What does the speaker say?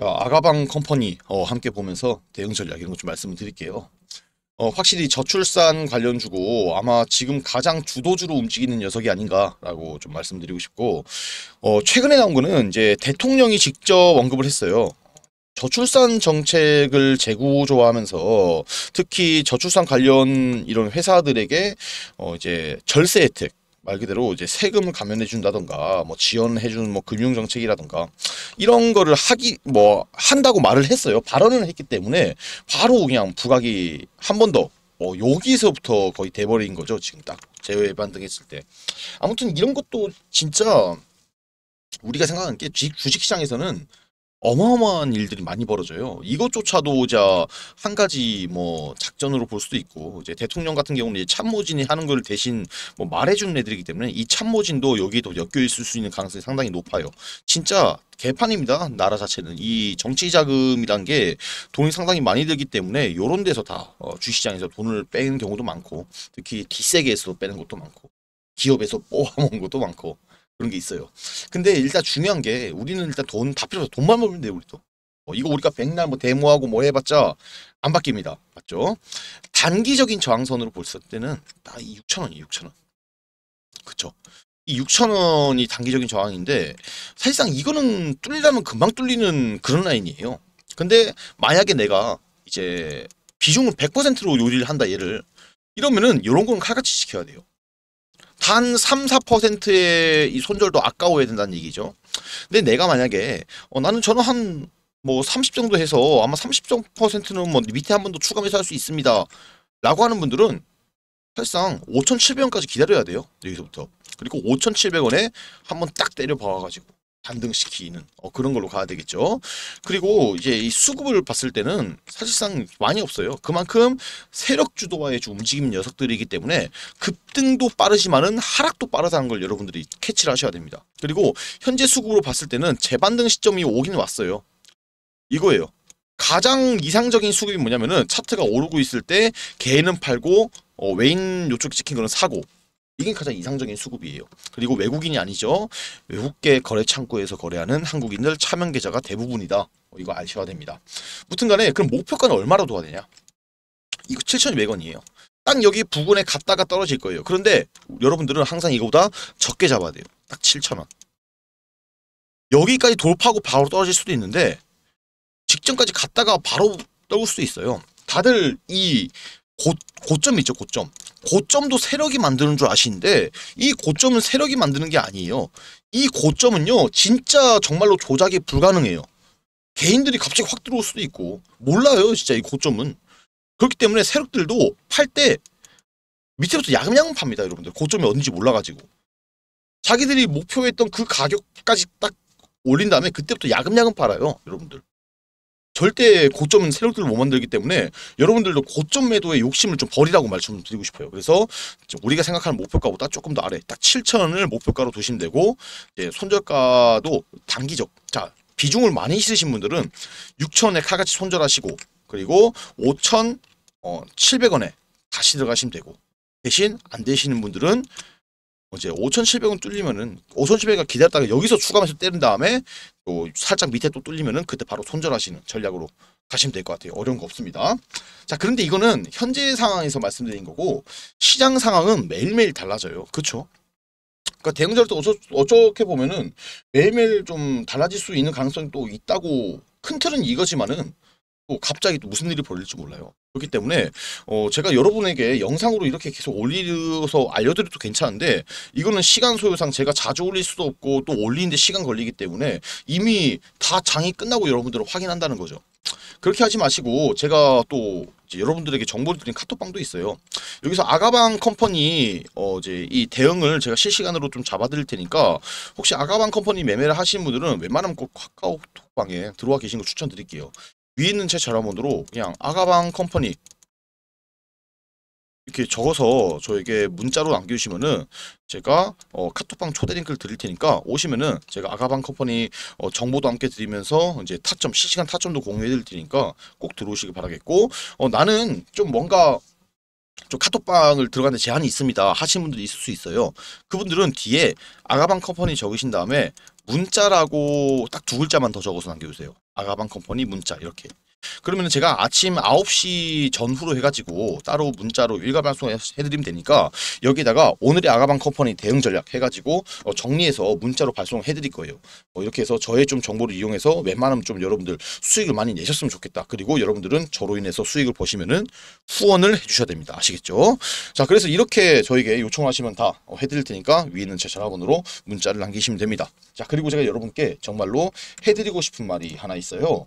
어, 아가방 컴퍼니 어, 함께 보면서 대응 전략 이런 것 좀 말씀을 드릴게요. 어, 확실히 저출산 관련주고 아마 지금 가장 주도주로 움직이는 녀석이 아닌가라고 좀 말씀드리고 싶고 어, 최근에 나온 거는 이제 대통령이 직접 언급을 했어요. 저출산 정책을 재구조화하면서 특히 저출산 관련 이런 회사들에게 어 이제 절세 혜택 말 그대로 이제 세금을 감면해 준다던가 뭐 지원해 주는 뭐 금융 정책이라던가 이런 거를 하기 뭐 한다고 말을 했어요. 발언을 했기 때문에 바로 그냥 부각이 한 번 더 어, 여기서부터 거의 돼버린 거죠. 지금 딱 제외 반등했을 때. 아무튼 이런 것도 진짜 우리가 생각하는 게 주식시장에서는 어마어마한 일들이 많이 벌어져요. 이것조차도 자, 한 가지 뭐 작전으로 볼 수도 있고, 이제 대통령 같은 경우는 참모진이 하는 걸 대신 뭐 말해주는 애들이기 때문에 이 참모진도 여기도 엮여 있을 수 있는 가능성이 상당히 높아요. 진짜 개판입니다. 나라 자체는. 이 정치 자금이란 게 돈이 상당히 많이 들기 때문에 요런 데서 다 어, 주시장에서 돈을 빼는 경우도 많고, 특히 뒷세계에서 빼는 것도 많고, 기업에서 뽑아먹는 것도 많고, 그런 게 있어요. 근데 일단 중요한 게 우리는 일단 돈 다 필요 없어. 돈만 벌면 돼요, 우리도. 어, 이거 우리가 백날 뭐 데모하고 뭐 해봤자 안 바뀝니다. 맞죠? 단기적인 저항선으로 볼 때는 딱이 아, 6천원이에요, 6천원. 그쵸? 이 6천원이 단기적인 저항인데 사실상 이거는 뚫리려면 금방 뚫리는 그런 라인이에요. 근데 만약에 내가 이제 비중을 100%로 요리를 한다 얘를 이러면은 요런건 칼같이 지켜야 돼요. 단 3, 4%의 이 손절도 아까워야 된다는 얘기죠. 근데 내가 만약에 어, 나는 저는 한 뭐 30 정도 해서 아마 30%는 뭐 밑에 한 번 더 추가해서 할 수 있습니다. 라고 하는 분들은 사실상 5,700원까지 기다려야 돼요. 여기서부터. 그리고 5,700원에 한 번 딱 때려 봐가지고 반등시키는 어, 그런 걸로 가야 되겠죠. 그리고 이제 이 수급을 봤을 때는 사실상 많이 없어요. 그만큼 세력 주도화의 움직임 녀석들이기 때문에 급등도 빠르지만은 하락도 빠르다는 걸 여러분들이 캐치를 하셔야 됩니다. 그리고 현재 수급으로 봤을 때는 재반등 시점이 오긴 왔어요. 이거예요. 가장 이상적인 수급이 뭐냐면은 차트가 오르고 있을 때 개는 팔고 어, 외인 요쪽 찍힌 거는 사고 이게 가장 이상적인 수급이에요. 그리고 외국인이 아니죠. 외국계 거래 창구에서 거래하는 한국인들 차명 계좌가 대부분이다. 어, 이거 아셔야 됩니다. 무튼 간에 그럼 목표가는 얼마로 둬야 되냐? 이거 7,200원이에요. 딱 여기 부근에 갔다가 떨어질 거예요. 그런데 여러분들은 항상 이거보다 적게 잡아야 돼요. 딱 7,000원. 여기까지 돌파하고 바로 떨어질 수도 있는데 직전까지 갔다가 바로 떨어질 수도 있어요. 다들 이 고, 고점 있죠 고점 고점도 세력이 만드는 줄 아시는데 이 고점은 세력이 만드는 게 아니에요 이 고점은요 진짜 정말로 조작이 불가능해요 개인들이 갑자기 확 들어올 수도 있고 몰라요 진짜 이 고점은 그렇기 때문에 세력들도 팔 때 밑에부터 야금야금 팝니다 여러분들 고점이 어딘지 몰라가지고 자기들이 목표했던 그 가격까지 딱 올린 다음에 그때부터 야금야금 팔아요 여러분들 절대 고점 세력들을 못 만들기 때문에 여러분들도 고점 매도의 욕심을 좀 버리라고 말씀드리고 을 싶어요. 그래서 우리가 생각하는 목표가보다 조금 더 아래 딱7천을 목표가로 두시면 되고 예, 손절가도 단기적 자 비중을 많이 있으신 분들은 6천에 칼같이 손절하시고 그리고 5,700원에 어, 다시 들어가시면 되고 대신 안 되시는 분들은 이제 5,700원 뚫리면은 5,700원 기다렸다가 여기서 추가하면서 때린 다음에 또 살짝 밑에 또 뚫리면은 그때 바로 손절하시는 전략으로 가시면 될 것 같아요. 어려운 거 없습니다. 자, 그런데 이거는 현재 상황에서 말씀드린 거고 시장 상황은 매일매일 달라져요. 그렇죠? 그러니까 대응절도 어떻게 보면은 매일매일 좀 달라질 수 있는 가능성이 또 있다고 큰 틀은 이거지만은 어, 갑자기 또 무슨 일이 벌릴지 몰라요. 그렇기 때문에 어 제가 여러분에게 영상으로 이렇게 계속 올려서 알려드려도 괜찮은데 이거는 시간 소요상 제가 자주 올릴 수도 없고 또 올리는데 시간 걸리기 때문에 이미 다 장이 끝나고 여러분들을 확인한다는 거죠. 그렇게 하지 마시고 제가 또 여러분들에게 정보를 드린 카톡방도 있어요. 여기서 아가방 컴퍼니 어 이제 이 대응을 제가 실시간으로 좀 잡아드릴 테니까 혹시 아가방 컴퍼니 매매를 하신 분들은 웬만하면 꼭 카카오톡방에 들어와 계신 거 추천드릴게요. 위에 있는 채 자라몬으로 그냥 아가방 컴퍼니 이렇게 적어서 저에게 문자로 남겨주시면은 제가 어, 카톡방 초대 링크를 드릴 테니까 오시면은 제가 아가방 컴퍼니 어, 정보도 함께 드리면서 이제 타점 실시간 타점도 공유해 드릴 테니까 꼭 들어오시길 바라겠고 어, 나는 좀 뭔가 좀 카톡방을 들어가는 제한이 있습니다 하시는 분들이 있을 수 있어요 그분들은 뒤에 아가방 컴퍼니 적으신 다음에 문자라고 딱 두 글자만 더 적어서 남겨주세요 아가방 컴퍼니 문자 이렇게 그러면 제가 아침 9시 전후로 해가지고 따로 문자로 일괄 발송해드리면 되니까 여기다가 에 오늘의 아가방 컴퍼니 대응 전략 해가지고 어, 정리해서 문자로 발송해드릴 거예요. 어, 이렇게 해서 저의 좀 정보를 이용해서 웬만하면 좀 여러분들 수익을 많이 내셨으면 좋겠다. 그리고 여러분들은 저로 인해서 수익을 보시면은 후원을 해주셔야 됩니다. 아시겠죠? 자, 그래서 이렇게 저에게 요청하시면 다 어, 해드릴 테니까 위에 있는 제 전화번호로 문자를 남기시면 됩니다. 자, 그리고 제가 여러분께 정말로 해드리고 싶은 말이 하나 있어요.